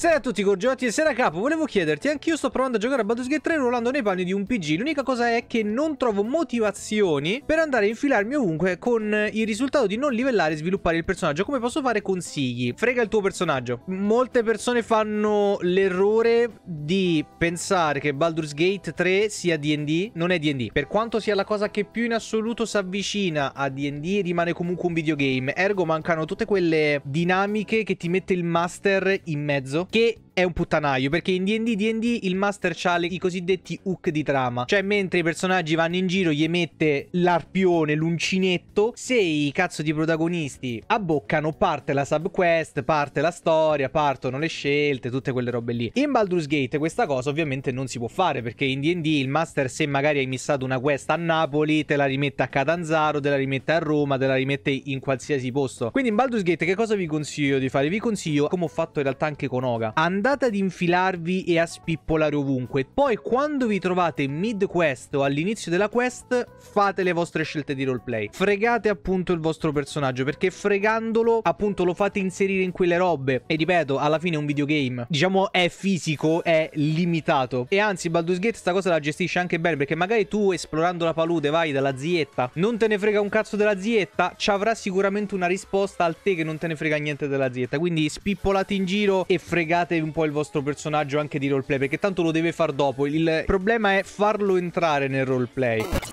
Salve a tutti, Gorgiotti e Sera Capo. Volevo chiederti, anch'io sto provando a giocare a Baldur's Gate 3 ruolando nei panni di un PG. L'unica cosa è che non trovo motivazioni per andare a infilarmi ovunque con il risultato di non livellare e sviluppare il personaggio. Come posso fare consigli? Frega il tuo personaggio. Molte persone fanno l'errore di pensare che Baldur's Gate 3 sia D&D. Non è D&D. Per quanto sia la cosa che più in assoluto si avvicina a D&D, rimane comunque un videogame. Ergo mancano tutte quelle dinamiche che ti mette il master in mezzo け è un puttanaio perché in D&D D&D il master ha i cosiddetti hook di trama, cioè mentre i personaggi vanno in giro gli emette l'arpione, l'uncinetto, se i cazzo di protagonisti abboccano parte la subquest, parte la storia, partono le scelte, tutte quelle robe lì. In Baldur's Gate questa cosa ovviamente non si può fare perché in D&D il master se magari hai missato una quest a Napoli te la rimette a Catanzaro, te la rimette a Roma, te la rimette in qualsiasi posto. Quindi in Baldur's Gate che cosa vi consiglio di fare? Vi consiglio, come ho fatto in realtà anche con Oga, andate Guardate ad infilarvi e a spippolare ovunque. Poi quando vi trovate mid quest o all'inizio della quest, fate le vostre scelte di roleplay. Fregate appunto il vostro personaggio, perché fregandolo appunto lo fate inserire in quelle robe. E ripeto, alla fine è un videogame. Diciamo è fisico, è limitato. E anzi Baldur's Gate sta cosa la gestisce anche bene, perché magari tu esplorando la palude vai dalla zietta, non te ne frega un cazzo della zietta, ci avrà sicuramente una risposta al te che non te ne frega niente della zietta. Quindi spippolate in giro e fregate un po' po' il vostro personaggio anche di roleplay, perché tanto lo deve far dopo. Il problema è farlo entrare nel roleplay.